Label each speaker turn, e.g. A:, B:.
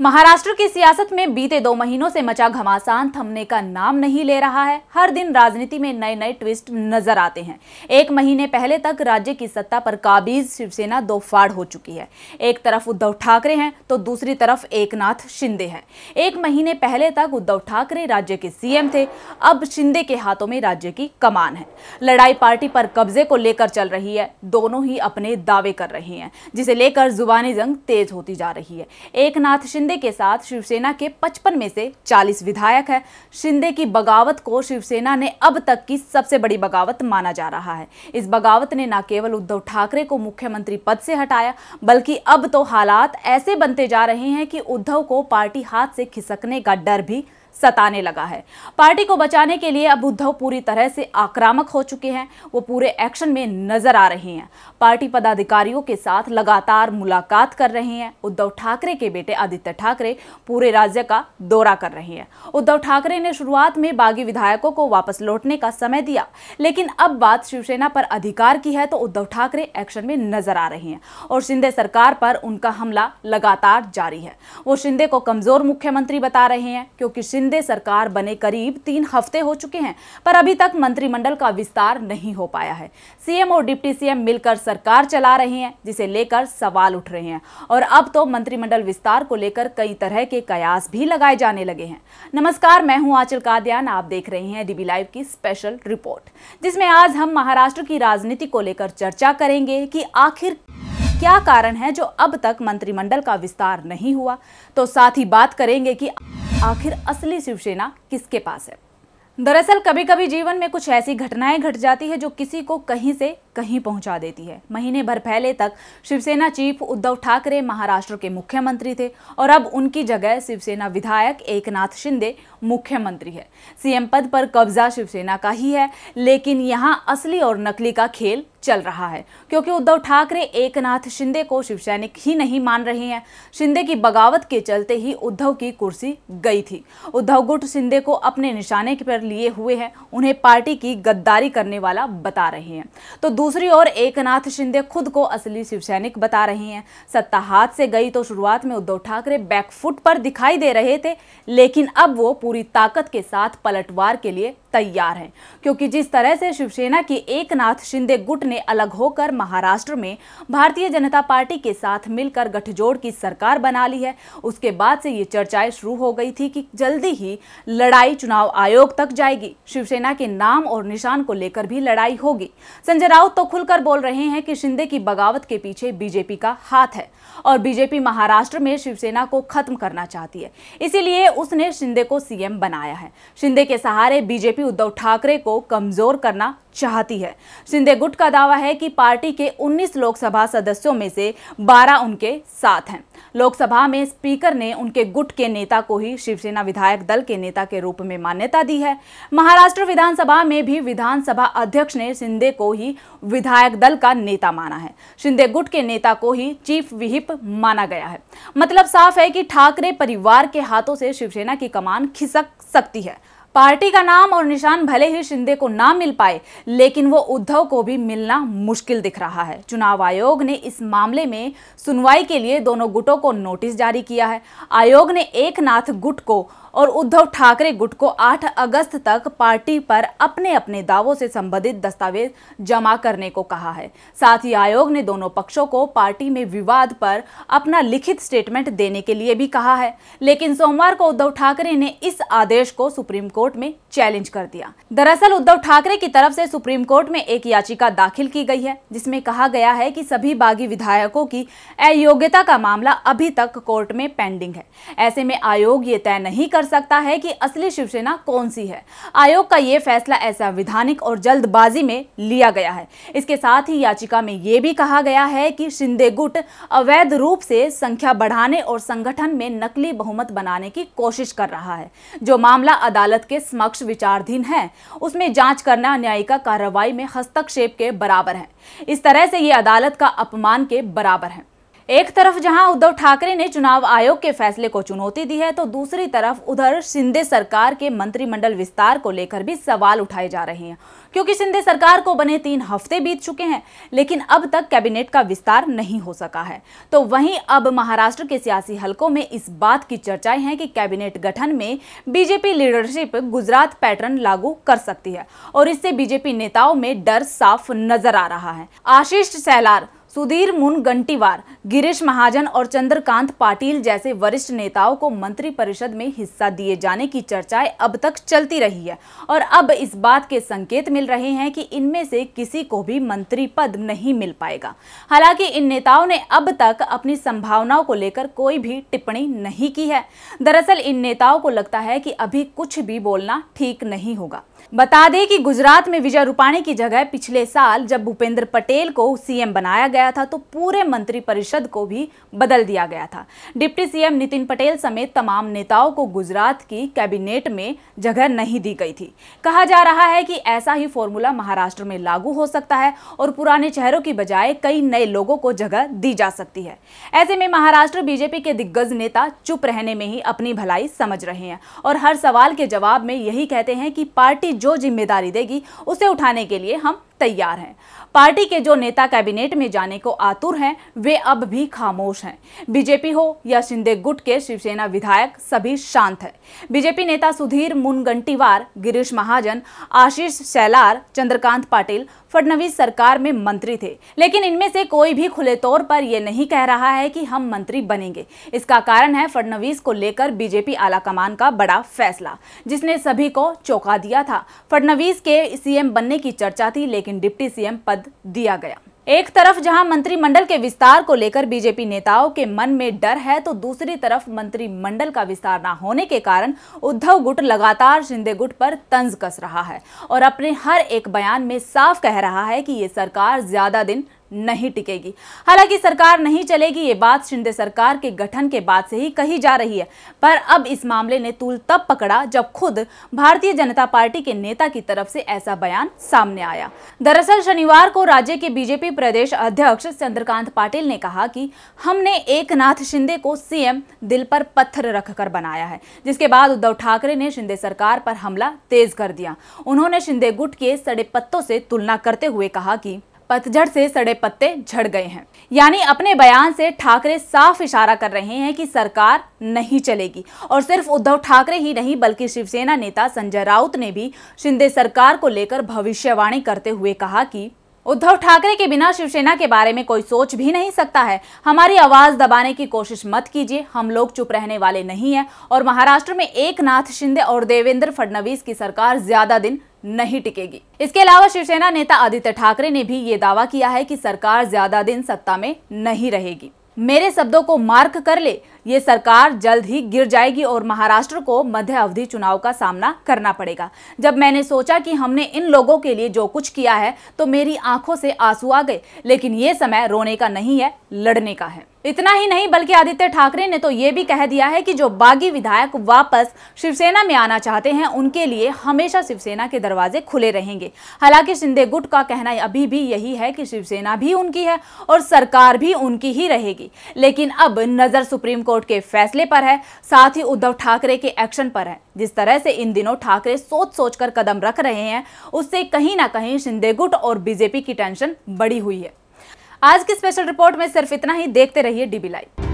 A: महाराष्ट्र की सियासत में बीते दो महीनों से मचा घमासान थमने का नाम नहीं ले रहा है हर दिन राजनीति में नए नए ट्विस्ट नजर आते हैं एक महीने पहले तक राज्य की सत्ता पर काबिज शिवसेना दो फाड़ हो चुकी है एक तरफ उद्धव ठाकरे हैं तो दूसरी तरफ एकनाथ शिंदे हैं एक महीने पहले तक उद्धव ठाकरे राज्य के सीएम थे अब शिंदे के हाथों में राज्य की कमान है लड़ाई पार्टी पर कब्जे को लेकर चल रही है दोनों ही अपने दावे कर रहे हैं जिसे लेकर जुबानी जंग तेज होती जा रही है एक शिंदे शिंदे के साथ शिवसेना के 55 में से 40 विधायक हैं शिंदे की बगावत को शिवसेना ने अब तक की सबसे बड़ी बगावत माना जा रहा है इस बगावत ने न केवल उद्धव ठाकरे को मुख्यमंत्री पद से हटाया बल्कि अब तो हालात ऐसे बनते जा रहे हैं कि उद्धव को पार्टी हाथ से खिसकने का डर भी सताने लगा है पार्टी को बचाने के लिए अब उद्धव पूरी तरह से आक्रामक हो चुके हैं वो पूरे एक्शन में नजर आ रहे हैं पार्टी पदाधिकारियों के साथ लगातार मुलाकात कर रहे हैं उद्धव ठाकरे के बेटे आदित्य ठाकरे पूरे राज्य का दौरा कर रहे हैं उद्धव ठाकरे ने शुरुआत में बागी विधायकों को वापस लौटने का समय दिया लेकिन अब बात शिवसेना पर अधिकार की है तो उद्धव ठाकरे एक्शन में नजर आ रहे हैं और शिंदे सरकार पर उनका हमला लगातार जारी है वो शिंदे को कमजोर मुख्यमंत्री बता रहे हैं क्योंकि शिंदे सरकार बने करीब तीन हफ्ते हो चुके हैं पर अभी तक मंत्रिमंडल का विस्तार नहीं हो पाया है सीएम और डिप्टी सीएम मिलकर सरकार चला रहे हैं जिसे लेकर सवाल उठ रहे हैं और अब तो मंत्रिमंडल विस्तार को लेकर कई तरह के कयास भी लगाए जाने लगे हैं नमस्कार मैं हूँ आंचल कादयान आप देख रहे हैं डीबी लाइव की स्पेशल रिपोर्ट जिसमें आज हम महाराष्ट्र की राजनीति को लेकर चर्चा करेंगे कि आखिर क्या कारण है जो अब तक मंत्रिमंडल का विस्तार नहीं हुआ तो साथ ही बात करेंगे कि आखिर असली शिवसेना किसके पास है दरअसल कभी कभी जीवन में कुछ ऐसी घटनाएं घट जाती है जो किसी को कहीं से कहीं पहुंचा देती है महीने भर पहले तक शिवसेना चीफ उद्धव ठाकरे महाराष्ट्र के मुख्यमंत्री थे और अब उनकी जगह शिवसेना विधायक एकनाथ शिंदे मुख्यमंत्री है सीएम पद पर कब्जा शिवसेना का ही है लेकिन यहाँ असली और नकली का खेल चल रहा है क्योंकि उद्धव ठाकरे एकनाथ शिंदे को शिवसैनिक ही नहीं मान रहे हैं शिंदे की बगावत के चलते ही उद्धव की कुर्सी गई थी उद्धव गुट शिंदे को अपने निशाने पर लिए हुए हैं उन्हें पार्टी की गद्दारी करने वाला बता रहे हैं तो दूसरी ओर एकनाथ शिंदे खुद को असली शिवसैनिक बता रहे हैं सत्ता हाथ से गई तो शुरुआत में उद्धव ठाकरे बैकफुट पर दिखाई दे रहे थे लेकिन अब वो पूरी ताकत के साथ पलटवार के लिए तैयार हैं क्योंकि जिस तरह से शिवसेना के एकनाथ शिंदे गुट ने अलग होकर महाराष्ट्र में भारतीय जनता पार्टी के साथ मिलकर गठजोड़ की सरकार बना ली है उसके बाद से ये चर्चाएं शुरू हो गई थी कि जल्दी ही लड़ाई चुनाव आयोग तक जाएगी शिवसेना के नाम और निशान को लेकर भी लड़ाई होगी संजय राउत तो खुलकर बोल रहे हैं कि शिंदे की बगावत के पीछे बीजेपी का हाथ है और बीजेपी महाराष्ट्र में शिवसेना को खत्म करना चाहती है इसीलिए उसने शिंदे को सीएम बनाया है शिंदे के सहारे बीजेपी उद्धव ठाकरे को कमजोर करना चाहती है सिंधे गुट का दावा है कि पार्टी के 19 लोकसभा सदस्यों में से 12 उनके साथ हैं लोकसभा में स्पीकर ने उनके गुट के नेता को ही शिवसेना विधायक दल के नेता के रूप में मान्यता दी है महाराष्ट्र विधानसभा में भी विधानसभा अध्यक्ष ने सिंधे को ही विधायक दल का नेता माना है सिंधे गुट के नेता को ही चीफ विहिप माना गया है मतलब साफ है कि ठाकरे परिवार के हाथों से शिवसेना की कमान खिसक सकती है पार्टी का नाम और निशान भले ही शिंदे को ना मिल पाए लेकिन वो उद्धव को भी मिलना मुश्किल दिख रहा है चुनाव आयोग ने इस मामले में सुनवाई के लिए दोनों गुटों को नोटिस जारी किया है आयोग ने एक नाथ गुट को और उद्धव ठाकरे गुट को 8 अगस्त तक पार्टी पर अपने अपने दावों से संबंधित दस्तावेज जमा करने को कहा है साथ ही आयोग ने दोनों पक्षों को पार्टी में विवाद पर अपना लिखित स्टेटमेंट देने के लिए भी कहा है लेकिन सोमवार को उद्धव ठाकरे ने इस आदेश को सुप्रीम कोर्ट में चैलेंज कर दिया दरअसल उद्धव ठाकरे की तरफ से सुप्रीम कोर्ट में एक याचिका दाखिल की गई है जिसमें कहा गया है कि सभी बागी विधायकों की अयोग्यता का मामला अभी तक कोर्ट में पेंडिंग है ऐसे में आयोग ये तय नहीं कर सकता है कि असली शिवसेना कौन सी है आयोग का ये फैसला ऐसा विधानिक और जल्दबाजी में लिया गया है इसके साथ ही याचिका में ये भी कहा गया है कि शिंदे गुट अवैध रूप से संख्या बढ़ाने और संगठन में नकली बहुमत बनाने की कोशिश कर रहा है जो मामला अदालत के समक्ष विचाराधीन है उसमें जांच करना न्यायिका कार्रवाई में हस्तक्षेप के बराबर है इस तरह से ये अदालत का अपमान के बराबर है एक तरफ जहां उद्धव ठाकरे ने चुनाव आयोग के फैसले को चुनौती दी है तो दूसरी तरफ उधर शिंदे सरकार के मंत्रिमंडल विस्तार को लेकर भी सवाल उठाए जा रहे हैं क्योंकि शिंदे सरकार को बने तीन हफ्ते बीत चुके हैं लेकिन अब तक कैबिनेट का विस्तार नहीं हो सका है तो वहीं अब महाराष्ट्र के सियासी हलकों में इस बात की चर्चाएं हैं कि कैबिनेट गठन में बीजेपी लीडरशिप गुजरात पैटर्न लागू कर सकती है और इससे बीजेपी नेताओं में डर साफ नजर आ रहा है आशीष सहलार सुधीर मुन गंटीवार गिरीश महाजन और चंद्रकांत पाटिल जैसे वरिष्ठ नेताओं को मंत्री परिषद में हिस्सा दिए जाने की चर्चाएं अब तक चलती रही है और अब इस बात के संकेत मिल रहे हैं कि इनमें से किसी को भी मंत्री पद नहीं मिल पाएगा हालांकि इन नेताओं ने अब तक अपनी संभावनाओं को लेकर कोई भी टिप्पणी नहीं की है दरअसल इन नेताओं को लगता है कि अभी कुछ भी बोलना ठीक नहीं होगा बता दें कि गुजरात में विजय रूपाणी की जगह पिछले साल जब भूपेंद्र पटेल को सीएम बनाया गया गया था तो पूरे मंत्रिपरिषद को भी बदल दिया गया था डिप्टी सीएम नितिन पटेल समेत तमाम नेताओं को गुजरात की कैबिनेट में जगह नहीं दी गई थी कहा जा रहा है कि ऐसा ही फॉर्मूला महाराष्ट्र में लागू हो सकता है और पुराने चेहरों की बजाय कई नए लोगों को जगह दी जा सकती है ऐसे में महाराष्ट्र बीजेपी के दिग्गज नेता चुप रहने में ही अपनी भलाई समझ रहे हैं और हर सवाल के जवाब में यही कहते हैं कि पार्टी जो जिम्मेदारी देगी उसे उठाने के लिए हम तैयार हैं पार्टी के जो नेता कैबिनेट में जाने को आतुर हैं वे अब भी खामोश हैं बीजेपी हो या शिंदे गुट के शिवसेना विधायक सभी शांत हैं बीजेपी नेता सुधीर मुनगंटीवार गिरीश महाजन आशीष शैलार चंद्रकांत पाटिल फडणवीस सरकार में मंत्री थे लेकिन इनमें से कोई भी खुले तौर पर यह नहीं कह रहा है कि हम मंत्री बनेंगे इसका कारण है फडणवीस को लेकर बीजेपी आलाकमान का बड़ा फैसला जिसने सभी को चौंका दिया था फडणवीस के सीएम बनने की चर्चा थी लेकिन लेकिन डिप्टी सीएम पद दिया गया एक तरफ जहां मंत्रिमंडल के विस्तार को लेकर बीजेपी नेताओं के मन में डर है तो दूसरी तरफ मंत्रिमंडल का विस्तार ना होने के कारण उद्धव गुट लगातार शिंदे गुट पर तंज कस रहा है और अपने हर एक बयान में साफ कह रहा है कि ये सरकार ज्यादा दिन नहीं टिकेगी हालांकि सरकार नहीं चलेगी ये बात शिंदे सरकार के गठन के बाद से ही कही जा रही है पर अब इस मामले ने तूल तब पकड़ा जब खुद भारतीय जनता पार्टी के नेता की तरफ से ऐसा बयान सामने आया दरअसल शनिवार को राज्य के बीजेपी प्रदेश अध्यक्ष चंद्रकांत पाटिल ने कहा कि हमने एक शिंदे को सीएम दिल पर पत्थर रखकर बनाया है जिसके बाद उद्धव ठाकरे ने शिंदे सरकार पर हमला तेज कर दिया उन्होंने शिंदे गुट के सड़े पत्तों से तुलना करते हुए कहा कि पतझड़ से सड़े पत्ते झड़ गए हैं यानी अपने बयान से ठाकरे साफ इशारा कर रहे हैं कि सरकार नहीं चलेगी और सिर्फ उद्धव ठाकरे ही नहीं बल्कि शिवसेना नेता संजय राउत ने भी शिंदे सरकार को लेकर भविष्यवाणी करते हुए कहा कि उद्धव ठाकरे के बिना शिवसेना के बारे में कोई सोच भी नहीं सकता है हमारी आवाज दबाने की कोशिश मत कीजिए हम लोग चुप रहने वाले नहीं है और महाराष्ट्र में एक नाथ शिंदे और देवेंद्र फडणवीस की सरकार ज्यादा दिन नहीं टिकेगी इसके अलावा शिवसेना नेता आदित्य ठाकरे ने भी ये दावा किया है कि सरकार ज्यादा दिन सत्ता में नहीं रहेगी मेरे शब्दों को मार्क कर ले ये सरकार जल्द ही गिर जाएगी और महाराष्ट्र को मध्य अवधि चुनाव का सामना करना पड़ेगा जब मैंने सोचा कि हमने इन लोगों के लिए जो कुछ किया है तो मेरी आंखों से आंसू आ गए लेकिन ये समय रोने का नहीं है लड़ने का है इतना ही नहीं बल्कि आदित्य ठाकरे ने तो ये भी कह दिया है कि जो बागी विधायक वापस शिवसेना में आना चाहते हैं उनके लिए हमेशा शिवसेना के दरवाजे खुले रहेंगे हालांकि शिंदे गुट का कहना अभी भी यही है कि शिवसेना भी उनकी है और सरकार भी उनकी ही रहेगी लेकिन अब नजर सुप्रीम कोर्ट कोर्ट के फैसले पर है साथ ही उद्धव ठाकरे के एक्शन पर है जिस तरह से इन दिनों ठाकरे सोच सोच कर कदम रख रहे हैं उससे कहीं ना कहीं शिंदे गुट और बीजेपी की टेंशन बढ़ी हुई है आज की स्पेशल रिपोर्ट में सिर्फ इतना ही देखते रहिए डीबी लाइव